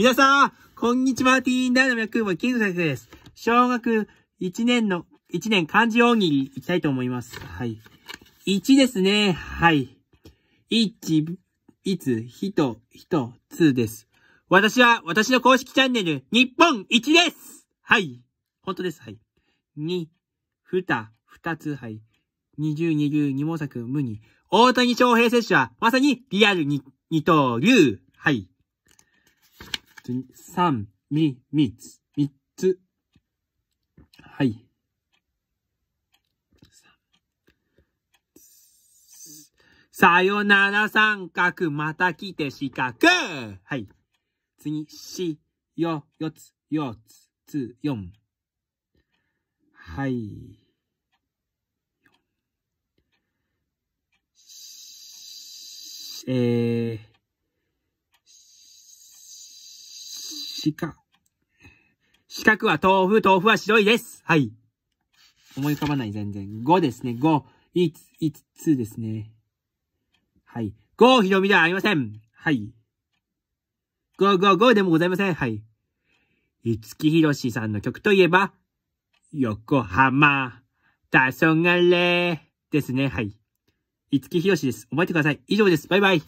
皆さん、こんにちは、ティーンダイナミックも金先生です。小学1年の、1年漢字大喜利いきたいと思います。はい。1ですね。はい。1、いつ、ひと、ひです。私は、私の公式チャンネル、日本一ですはい。本当です。はい。2、ふた、ふたつ、はい。二重二流二毛作無二。大谷翔平選手は、まさにリアルに、二刀流。はい。つ、三、み、みつ、三つ。はい。さよなら三角、また来て四角はい。次、し、よ、よつ、よつ、つ、四。はい。えー、四角。四角は豆腐、豆腐は白いです。はい。思い浮かばない、全然。5ですね、5。5、5つですね。はい。5、ひろみではありません。はい。5、5、5でもございません。はい。五木ひろしさんの曲といえば、横浜、た黄昏ですね。はい。五木ひろしです。覚えてください。以上です。バイバイ。